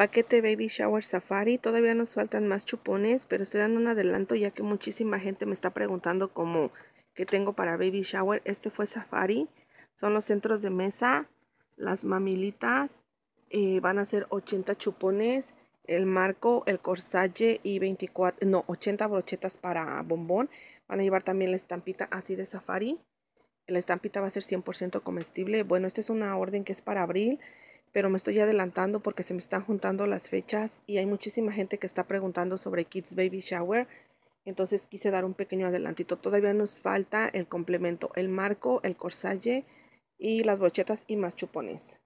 paquete Baby Shower Safari. Todavía nos faltan más chupones, pero estoy dando un adelanto ya que muchísima gente me está preguntando cómo que tengo para Baby Shower. Este fue Safari. Son los centros de mesa, las mamilitas. Eh, van a ser 80 chupones, el marco, el corsaje y 24, no, 80 brochetas para bombón. Van a llevar también la estampita así de Safari. La estampita va a ser 100% comestible. Bueno, esta es una orden que es para abril pero me estoy adelantando porque se me están juntando las fechas y hay muchísima gente que está preguntando sobre Kids Baby Shower. Entonces quise dar un pequeño adelantito. Todavía nos falta el complemento, el marco, el corsaje y las brochetas y más chupones.